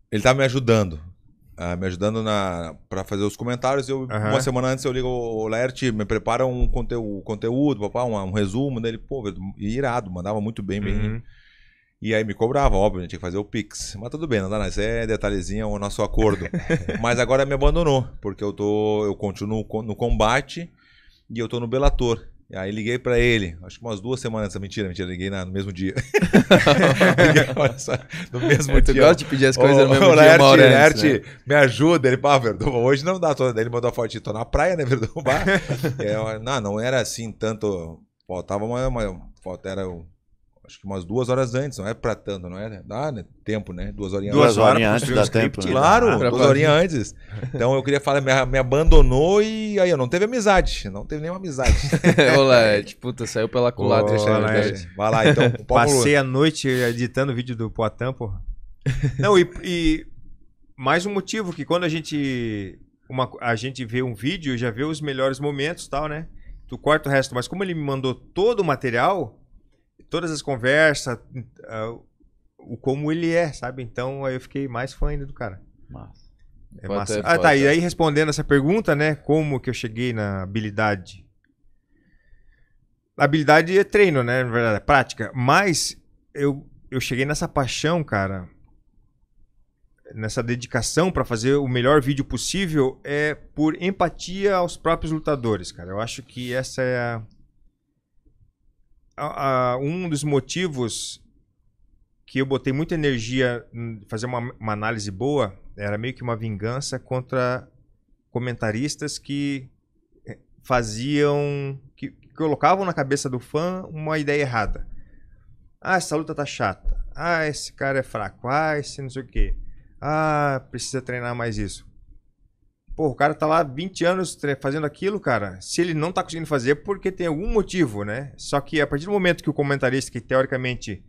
ele tá me ajudando. Ah, me ajudando na para fazer os comentários. Eu, uhum. Uma semana antes eu ligo o Lert me prepara um conteúdo, conteúdo papá, um, um resumo dele. Pô, irado, mandava muito bem, bem. Uhum. E aí me cobrava, óbvio, né, tinha que fazer o Pix. Mas tudo bem, não dá nada. Isso é detalhezinho, é o nosso acordo. Mas agora me abandonou, porque eu tô. Eu continuo no combate e eu tô no Belator. E aí liguei para ele, acho que umas duas semanas, mentira, mentira, liguei na, no mesmo dia. liguei, olha só, no mesmo é, tu dia. Te gosta de pedir as coisas no mesmo oh, dia, Laerte, né? me ajuda. Ele, pá, Verdão, hoje não dá. Tô, ele mandou a foto, tô na praia, né, Verdão? É, não, não era assim tanto, faltava uma, uma falta, era acho que umas duas horas antes, não é pra tanto, não é? Dá ah, né? tempo, né? Duas horinhas duas antes. Duas horas antes dá tempo. Né? Claro, ah, duas horinhas antes. Então eu queria falar, me, me abandonou e aí eu não teve amizade. Não teve nenhuma amizade. Olá, tipo, puta, saiu pela culatra. né? Vai lá, então. Passei a noite editando o vídeo do Poitin, porra. Não, e, e mais um motivo que quando a gente uma, a gente vê um vídeo, já vê os melhores momentos tal, né? Tu corta o resto. Mas como ele me mandou todo o material, todas as conversas, uh, o como ele é, sabe? Então aí eu fiquei mais fã ainda do cara. Massa. É massa. Ter, ah, tá. Ter. E aí respondendo essa pergunta, né? Como que eu cheguei na habilidade? A habilidade é treino, né? Na verdade, é prática. Mas eu, eu cheguei nessa paixão, cara. Nessa dedicação para fazer o melhor vídeo possível é por empatia aos próprios lutadores, cara. Eu acho que essa é a a, a, um dos motivos que eu botei muita energia em fazer uma, uma análise boa era meio que uma vingança contra comentaristas que eh, faziam. que colocavam na cabeça do fã uma ideia errada. Ah, essa luta tá chata. Ah, esse cara é fraco. Ah, esse não sei o que Ah, precisa treinar mais isso. Pô, o cara tá lá 20 anos fazendo aquilo, cara. Se ele não tá conseguindo fazer, é porque tem algum motivo, né? Só que a partir do momento que o comentarista, que teoricamente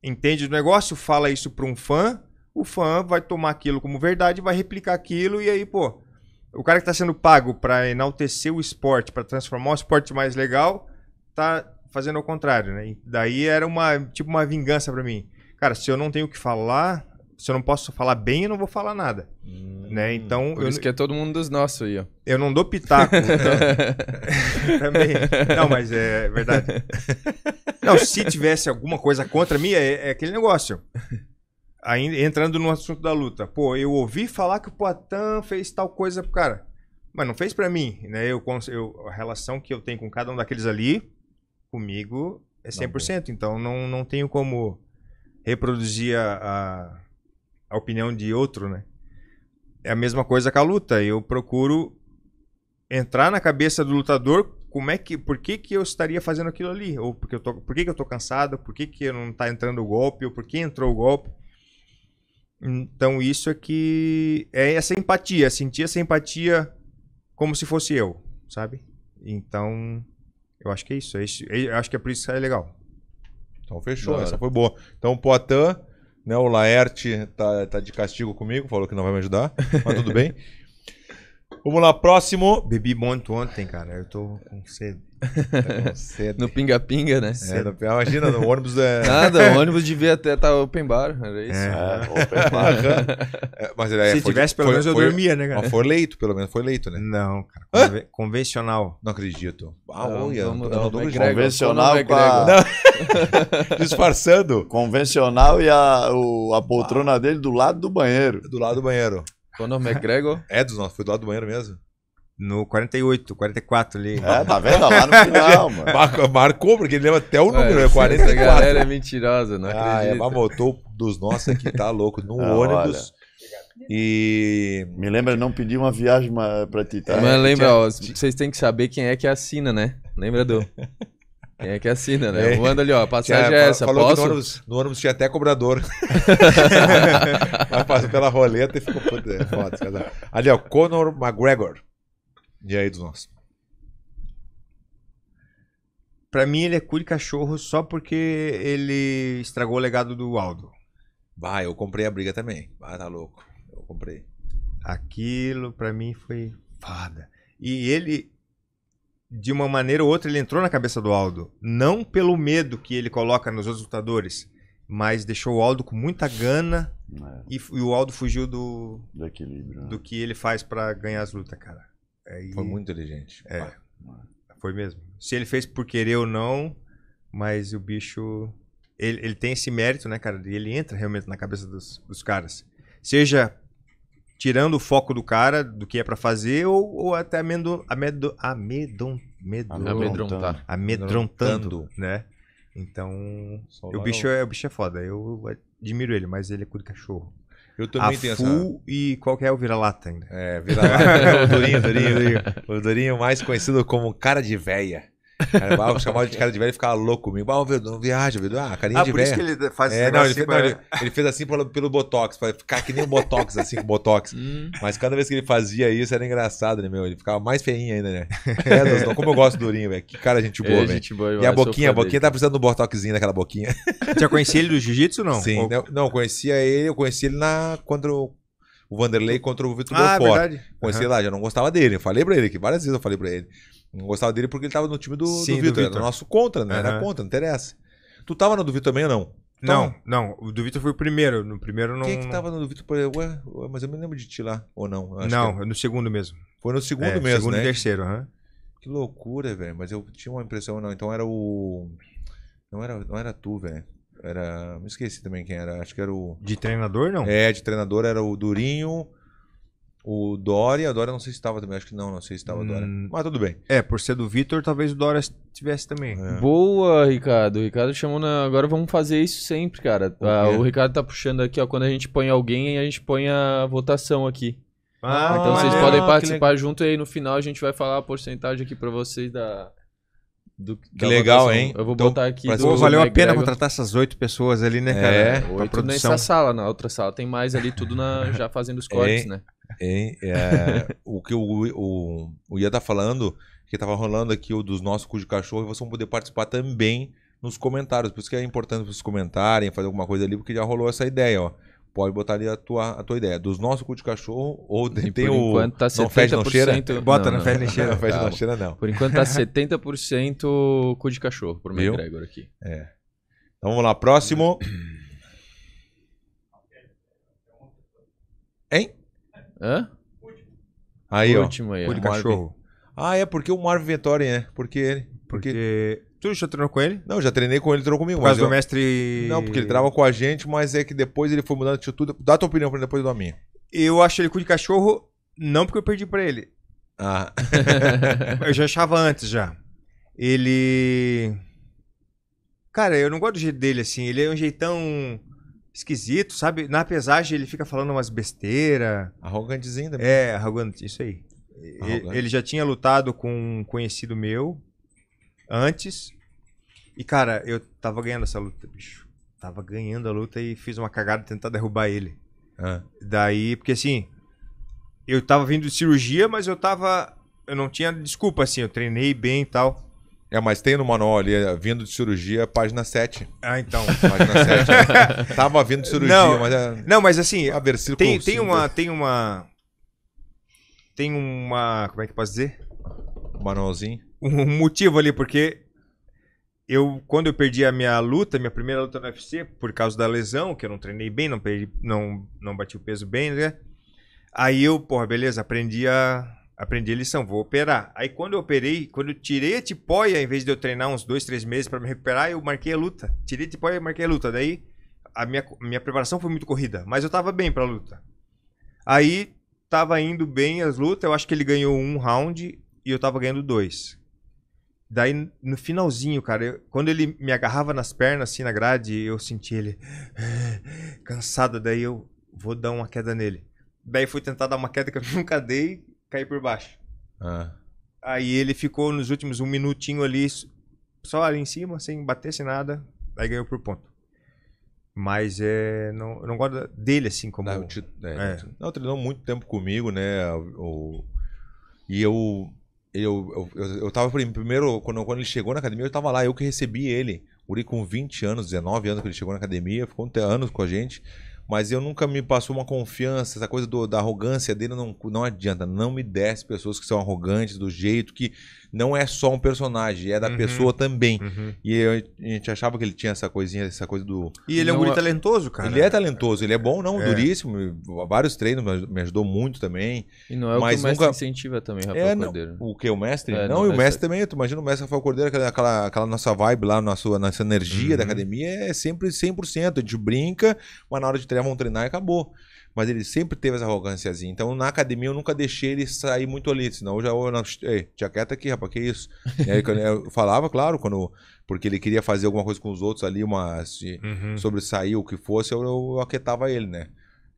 entende do negócio, fala isso pra um fã, o fã vai tomar aquilo como verdade, vai replicar aquilo e aí, pô, o cara que tá sendo pago para enaltecer o esporte, para transformar o esporte mais legal, tá fazendo o contrário, né? E daí era uma, tipo uma vingança para mim. Cara, se eu não tenho o que falar, se eu não posso falar bem, eu não vou falar nada. Hum, né? Então, por eu, isso que é todo mundo dos nossos aí, ó. Eu não dou pitaco. Então. Também. Não, mas é verdade. Não, se tivesse alguma coisa contra mim, é, é aquele negócio. Aí, entrando no assunto da luta. Pô, eu ouvi falar que o Poitin fez tal coisa pro cara. Mas não fez para mim, né? Eu, eu, a relação que eu tenho com cada um daqueles ali, comigo, é 100%. Não, então, não, não tenho como reproduzir a, a a opinião de outro, né? É a mesma coisa com a luta. Eu procuro entrar na cabeça do lutador como é que por que, que eu estaria fazendo aquilo ali ou porque eu tô por que, que eu tô cansado por que, que não tá entrando o golpe ou por que entrou o golpe então isso é que é essa empatia sentir essa empatia como se fosse eu sabe então eu acho que é isso é, isso, é, eu acho que é por isso que é legal então fechou Bora. essa foi boa então Poitin né? O Laerte tá, tá de castigo comigo, falou que não vai me ajudar, mas tudo bem. Vamos lá, próximo. Bebi muito ontem, cara. Eu tô com sede. Tá com no pinga-pinga, né? É, no, imagina, no ônibus é. Nada, o ônibus devia até estar tá open bar, era isso. É, é open bar. É, mas, é, Se foi, tivesse, pelo foi, menos eu foi, dormia, né, cara? foi leito, pelo menos foi leito, né? Não, cara. Conve convencional. Não acredito. Ah, não, olha, vamos, tá não, não, não, é convencional com a... Disfarçando. Convencional e a, o, a poltrona ah. dele do lado do banheiro. Do lado do banheiro. Conor McGregor? é dos nossos, foi do lado do banheiro mesmo. No 48, 44 ali. É, tá vendo? Lá no final, mano. Marcou, porque ele lembra até o número, é né? 44. Essa galera é mentirosa, não ah, é, acredito. Ah, é, dos nossos aqui tá louco, no ah, ônibus. Olha. E me lembra não pedir uma viagem pra ti, tá? Mas lembra, ó, vocês têm que saber quem é que assina, né? Lembra do... Quem é que assina, né? É. Eu mando ali, ó, passagem tinha, é essa, falou posso? Que no, ônibus, no ônibus tinha até cobrador. passou pela roleta e ficou é, foda. Cara. Ali, ó, Conor McGregor. E aí dos nossos? Pra mim ele é cu de cachorro só porque ele estragou o legado do Aldo. Bah, eu comprei a briga também. Vai, tá louco. Eu comprei. Aquilo pra mim foi foda. E ele, de uma maneira ou outra, ele entrou na cabeça do Aldo. Não pelo medo que ele coloca nos outros lutadores, mas deixou o Aldo com muita gana é. e, e, o Aldo fugiu do, do equilíbrio. Né? Do que ele faz para ganhar as lutas, cara. É, foi muito inteligente. É, ah, foi mesmo. Se ele fez por querer ou não, mas o bicho. Ele, ele tem esse mérito, né, cara? Ele entra realmente na cabeça dos, dos caras. Seja tirando o foco do cara, do que é para fazer, ou, ou até amendo, amedo, amedon, medon, amedrontando, amedrontando, né? Então, o bicho, é, o bicho é foda. Eu admiro ele, mas ele é cu de cachorro. Eu também a tenho full essa... Né? e qual que é o vira-lata ainda? É, vira-lata. o Durinho, Durinho, Durinho. O Durinho mais conhecido como cara de véia. Cara, chamava de cara de velho e ficava louco comigo. Ah, Vildo, não viaja, Ah, carinha ah, de velho. Por isso que ele faz é, não, ele, assim, fez, não, ele, é- ele, fez assim pelo, pelo Botox, pra ficar que nem o Botox, assim, com Botox. Hum. Mas cada vez que ele fazia isso era engraçado, né, meu? Ele ficava mais feinho ainda, né? É, como eu gosto do Durinho, velho. Que cara, gente boa, é, velho. E a boquinha, a boquinha tá precisando de botoxinho Botoxzinho naquela boquinha. Já conhecia ele do Jiu-Jitsu, não? Sim, Ou... não, não, conhecia ele, eu conheci ele na. Quando o Vanderlei contra o Vitor ah, é Belfort. Verdade. Conheci uhum. lá, já não gostava dele. Eu falei pra ele que várias vezes eu falei pra ele. Não gostava dele porque ele tava no time do, Sim, do Vitor. Era nosso contra, né? Uhum. Era contra, não interessa. Tu tava no do Vitor também ou não? Toma. Não, não. O do Vitor foi o primeiro. No primeiro é não. Quem que tava no do Vitor? Ué, ué, mas eu me lembro de ti lá. Ou não? não, é. É no segundo mesmo. Foi no segundo é, mesmo. Segundo né? e terceiro, aham. Uhum. Que loucura, velho. Mas eu tinha uma impressão, não. Então era o. Não era, não era tu, velho. Era. Me esqueci também quem era. Acho que era o. De treinador, não? É, de treinador era o Durinho. O Dória, a Dória não sei se estava também, acho que não, não sei se estava hum, Dória. Mas tudo bem. É, por ser do Vitor, talvez o Dória estivesse também. É. Boa, Ricardo. O Ricardo chamou na. Agora vamos fazer isso sempre, cara. O, ah, o Ricardo tá puxando aqui, ó. Quando a gente põe alguém, a gente põe a votação aqui. Ah, então vocês podem participar junto e aí no final a gente vai falar a porcentagem aqui para vocês da do, que legal, hein? Eu vou então, botar aqui. Do, valeu a pena contratar essas oito pessoas ali, né, é, cara? É, oito nessa sala. Na outra sala tem mais ali, tudo na, já fazendo os cortes, né? É, o que o, o, o Ia tá falando, que tava rolando aqui o dos nossos cu de cachorro, vocês vão poder participar também nos comentários. Por isso que é importante vocês comentarem, fazer alguma coisa ali, porque já rolou essa ideia, ó. Pode botar ali a tua, a tua ideia. Dos nossos cu de cachorro ou tem, tem o. Enquanto tá 70%. Não fede, não cheira. Bota, na não, não cheira. Não fede, não tá cheira, não. Por enquanto tá 70% cu de cachorro por meu Gregor aqui. É. Então vamos lá, próximo. Hum. Hein? Hã? Aí, o ó. Último aí, cu de cachorro. Ah, é porque o Marvin Vettori, né? Porque ele. Porque, porque Tu já treinou com ele? Não, já treinei com ele, ele treinou comigo. Mas, mas o mestre. Não, porque ele treinava com a gente, mas é que depois ele foi mudando de atitude. Dá a tua opinião pra ele depois da minha. Eu acho ele cu de cachorro, não porque eu perdi pra ele. Ah. eu já achava antes já. Ele. Cara, eu não gosto do jeito dele, assim. Ele é um jeitão esquisito, sabe? Na pesagem ele fica falando umas besteiras. Arrogantezinho também. É, arrogante, isso aí. Arrogante. Ele já tinha lutado com um conhecido meu antes. E, cara, eu tava ganhando essa luta, bicho. Tava ganhando a luta e fiz uma cagada tentar derrubar ele. Ah. Daí, porque assim, eu tava vindo de cirurgia, mas eu tava. Eu não tinha desculpa, assim, eu treinei bem e tal. É, mas tem no manual ali, é, vindo de cirurgia, página 7. Ah, então. Página 7. Né? Tava vindo de cirurgia, não, mas... É... Não, mas assim, a versículo tem, tem uma... Tem uma... Tem uma... Como é que eu posso dizer? Um manualzinho? um motivo ali, porque eu quando eu perdi a minha luta, minha primeira luta no UFC, por causa da lesão, que eu não treinei bem, não perdi, não, não bati o peso bem, né? Aí eu, porra, beleza, aprendi a aprendi a lição, vou operar. Aí quando eu operei, quando eu tirei a tipóia, em vez de eu treinar uns dois, três meses para me recuperar, eu marquei a luta. Tirei a tipóia e marquei a luta. Daí a minha, minha preparação foi muito corrida, mas eu tava bem pra luta. Aí tava indo bem as lutas, eu acho que ele ganhou um round e eu tava ganhando dois. Daí, no finalzinho, cara, eu, quando ele me agarrava nas pernas, assim, na grade, eu senti ele cansado. Daí eu vou dar uma queda nele. Daí fui tentar dar uma queda que eu nunca dei, caí por baixo. Ah. Aí ele ficou nos últimos um minutinho ali, só ali em cima, sem bater, sem nada. Aí ganhou por ponto. Mas é, não, eu não gosto dele assim como. Não, te, é, é. não treinou muito tempo comigo, né? O, e eu eu, eu, eu tava primeiro, quando, quando ele chegou na academia, eu tava lá, eu que recebi ele. Uri com 20 anos, 19 anos que ele chegou na academia, ficou anos com a gente. Mas eu nunca me passou uma confiança, essa coisa do, da arrogância dele não, não adianta. Não me desce pessoas que são arrogantes, do jeito que não é só um personagem, é da uhum. pessoa também. Uhum. E eu, a gente achava que ele tinha essa coisinha, essa coisa do. E ele não, é um guri é- talentoso, cara. Ele é talentoso, ele é bom, não, é. duríssimo. Vários treinos me ajudou muito também. E não é o mas que o mestre incentiva também, é, Rafael é, Cordeiro. Não, o que? O mestre? É, não, não, e o mestre também, tu imagina o mestre Rafael Cordeiro, aquela, aquela, aquela nossa vibe lá, nossa, nossa energia uhum. da academia é sempre 100%. A gente brinca, mas na hora de treinar, vão treinar e acabou mas ele sempre teve essa arrogânciazinha. Então, na academia, eu nunca deixei ele sair muito ali, senão eu já... Eu, não, Ei, tinha quieto aqui, rapaz, que isso? aí, eu falava, claro, quando porque ele queria fazer alguma coisa com os outros ali, uma... uhum. sobressair o que fosse, eu, eu aquetava ele, né?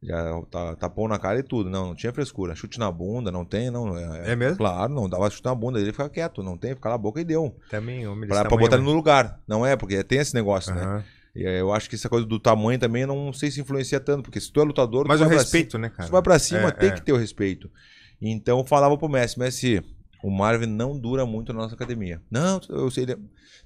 Já tá, na cara e tudo. Não, não tinha frescura. Chute na bunda, não tem, não. É, é mesmo? Claro, não dava chute na bunda, ele fica quieto, não tem, ficava a boca e deu. Também, homem Pra, pra botar ele né? no lugar. Não é, porque tem esse negócio, uhum. né? Eh, eu acho que essa coisa do tamanho também não sei se influencia tanto, porque se tu é lutador. Mas o respeito, cima, né, cara? Se tu vai pra cima, é, tem é. que ter o respeito. Então falava pro Messi, Messi, o Marvin não dura muito na nossa academia. Não, eu sei,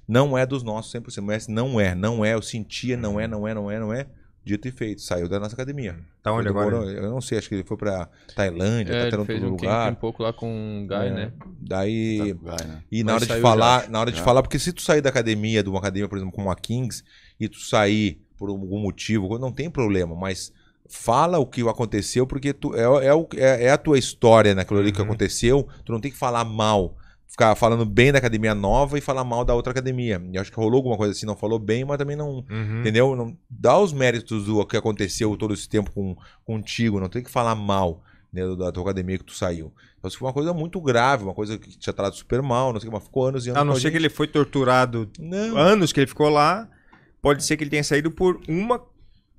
não é dos nossos 100%. O Messi não é, não é. Eu sentia, não é, não é, não é, não é. Dito e feito, saiu da nossa academia. Tá onde agora? eu não sei, acho que ele foi pra Tailândia, é, tá fez um lugar. um pouco lá com o Guy, é. né? Daí. Tá Guy, né? E na Mas hora de falar, já. na hora de é. falar, porque se tu sair da academia, de uma academia, por exemplo, como a Kings, e tu sair por algum motivo, não tem problema, mas fala o que aconteceu, porque tu, é, é, é, é a tua história naquilo né, ali uhum. que aconteceu, tu não tem que falar mal. Ficar falando bem da academia nova e falar mal da outra academia. Eu acho que rolou alguma coisa assim, não falou bem, mas também não. Uhum. Entendeu? Não dá os méritos do que aconteceu todo esse tempo com, contigo, não tem que falar mal né, da tua academia que tu saiu. Então, isso foi uma coisa muito grave, uma coisa que te tratado super mal, não sei o que, mas ficou anos e anos. A não ser que ele foi torturado não. anos que ele ficou lá pode ser que ele tenha saído por uma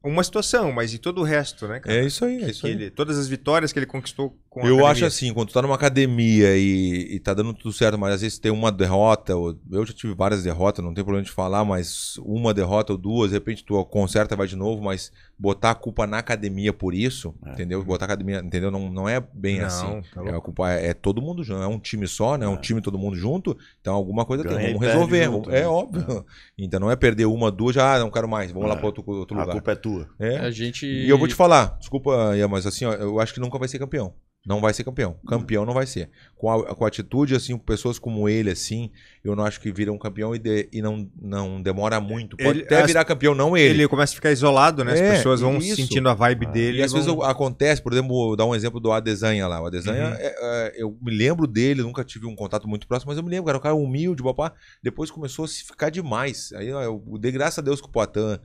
uma situação, mas e todo o resto, né? Cara? É isso aí, é isso aí. Ele, todas as vitórias que ele conquistou com Eu academia. acho assim, quando tu tá numa academia e, e tá dando tudo certo, mas às vezes tem uma derrota, ou, eu já tive várias derrotas, não tem problema de falar, mas uma derrota ou duas, de repente tu conserta, vai de novo, mas botar a culpa na academia por isso, é. entendeu? Botar a academia, entendeu? Não, não é bem não, assim. Tá é, a culpa é, é, todo mundo junto, é um time só, né? É um é. time todo mundo junto, então alguma coisa tem, vamos resolver, junto, é né? É. óbvio. Então não é perder uma, duas, já ah, não quero mais, vamos lá é. para outro, outro a lugar. A culpa é tua. É. A gente... E eu vou te falar, desculpa, Ian, mas assim, ó, eu acho que nunca vai ser campeão. Não vai ser campeão. Campeão não vai ser com a, com a atitude, assim, com pessoas como ele, assim, eu não acho que vira um campeão e, de, e não, não demora muito. Pode ele, até as, virar campeão, não ele. Ele começa a ficar isolado, né? As é, pessoas vão isso. sentindo a vibe ah, dele. E às vão... vezes acontece, por exemplo, dar um exemplo do Adesanha lá. O Adesanha, uhum. é, é, eu me lembro dele, nunca tive um contato muito próximo, mas eu me lembro, era um cara humilde, papá. Depois começou a se ficar demais. Aí eu dei graças a Deus que o Poitin ah,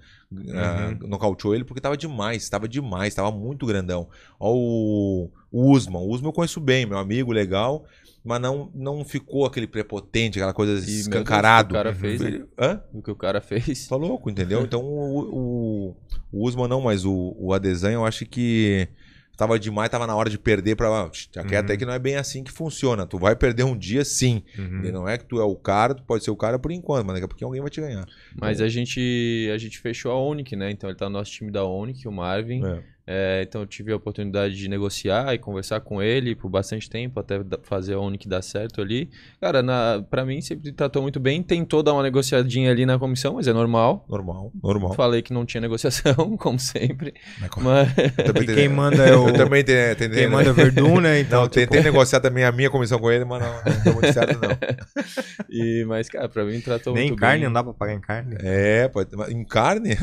uhum. uh, nocauteou ele, porque tava demais, tava demais, tava muito grandão. Ó o, o Usman, o Usman eu conheço bem, meu amigo legal, mas não, não ficou aquele prepotente, aquela coisa e, assim, escancarado. Deus, o que o cara fez. Ele, né? hã? O que o cara fez. Tá louco, entendeu? Então o, o, o Usman não, mas o, o Adesanha eu acho que tava demais, tava na hora de perder para Já ah, tá uhum. até que não é bem assim que funciona. Tu vai perder um dia sim. Uhum. não é que tu é o cara, tu pode ser o cara por enquanto, mas daqui a pouquinho alguém vai te ganhar. Mas então... a gente a gente fechou a Onic, né? Então ele tá no nosso time da Onic, o Marvin. É. É, então eu tive a oportunidade de negociar e conversar com ele por bastante tempo, até fazer a única que dá certo ali. Cara, para pra mim sempre tratou muito bem, tentou dar uma negociadinha ali na comissão, mas é normal. Normal, normal. Falei que não tinha negociação, como sempre. É mas... Mas... quem manda é o... Eu também tenho, tenho, quem né? manda é Verdun, né? Então, não, tipo... tentei negociar também a minha comissão com ele, mas não, não deu muito certo não. e, mas, cara, pra mim tratou Nem muito bem. Nem carne, não dá pra pagar em carne. É, pode... em carne?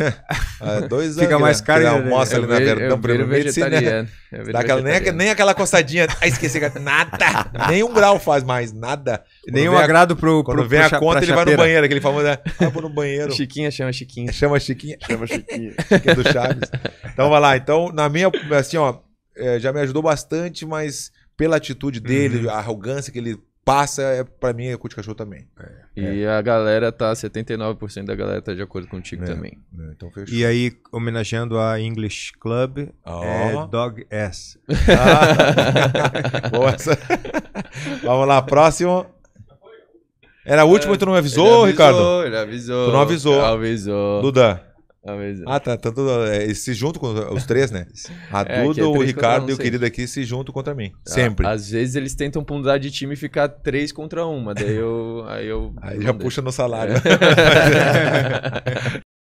dois Fica mais caro. Né? Almoça ali na verdade. Bruno. vegetariano. É vegetariano. Aquela, nem, nem, aquela coçadinha. Ah, esqueci. Nada. nem um grau faz mais. Nada. Quando agrado pro. Quando pro, vem pro, a conta, ele chapeira. vai no banheiro. Aquele famoso. no né? banheiro. Chiquinha chama Chiquinha. Chama Chiquinha. Chama Chiquinha. Chiquinha do Chaves. Então, vai lá. Então, na minha. Assim, ó. É, já me ajudou bastante, mas pela atitude dele, uhum. a arrogância que ele passa, é, pra mim, é cu de cachorro também. É, é. E a galera tá, 79% da galera tá de acordo contigo é, também. então fechou. E aí, homenageando a English Club, oh. é Dog S. Ah. Boa essa. Vamos lá, próximo. Era o último e tu não avisou, ele avisou Ricardo? Ele avisou. Tu não avisou. Avisou. Duda. Ah, é. ah, tá. Tanto, é, se junto com os três, né? A Duda, é, é o Ricardo um, e o querido aqui se juntam contra mim. Ah, Sempre. às vezes eles tentam mudar de time e ficar três contra uma. Daí eu. Aí, eu aí já puxa no salário. É.